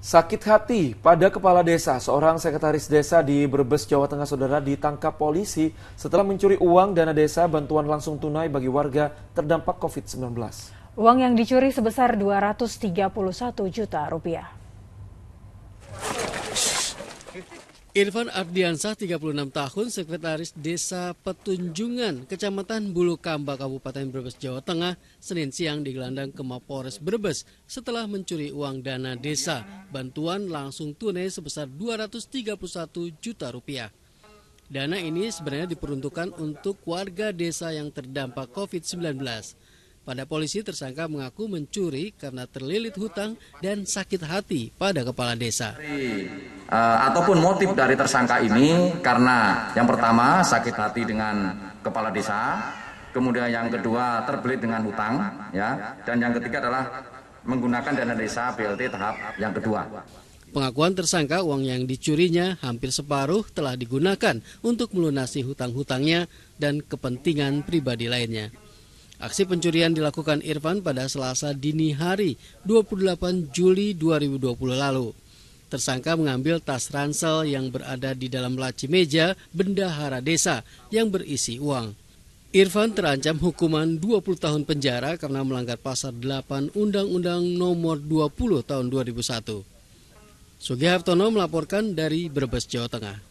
Sakit hati pada kepala desa, seorang sekretaris desa di Brebes, Jawa Tengah, saudara ditangkap polisi setelah mencuri uang dana desa bantuan langsung tunai bagi warga terdampak COVID-19. Uang yang dicuri sebesar 231 juta rupiah. Irfan Ardiansah, 36 tahun, sekretaris desa Petunjungan, Kecamatan Bulukamba, Kabupaten Brebes, Jawa Tengah, Senin siang digelandang ke Mapores Brebes setelah mencuri uang dana desa bantuan langsung tunai sebesar 231 juta rupiah. Dana ini sebenarnya diperuntukkan untuk warga desa yang terdampak COVID-19. Pada polisi tersangka mengaku mencuri karena terlilit hutang dan sakit hati pada kepala desa. E, ataupun motif dari tersangka ini karena yang pertama sakit hati dengan kepala desa, kemudian yang kedua terbelit dengan hutang, ya, dan yang ketiga adalah menggunakan dana desa plt tahap yang kedua. Pengakuan tersangka uang yang dicurinya hampir separuh telah digunakan untuk melunasi hutang-hutangnya dan kepentingan pribadi lainnya. Aksi pencurian dilakukan Irfan pada Selasa dini hari 28 Juli 2020 lalu. Tersangka mengambil tas ransel yang berada di dalam laci meja bendahara desa yang berisi uang. Irfan terancam hukuman 20 tahun penjara karena melanggar pasal 8 Undang-Undang Nomor 20 Tahun 2001. Sugi Hartono melaporkan dari Brebes, Jawa Tengah.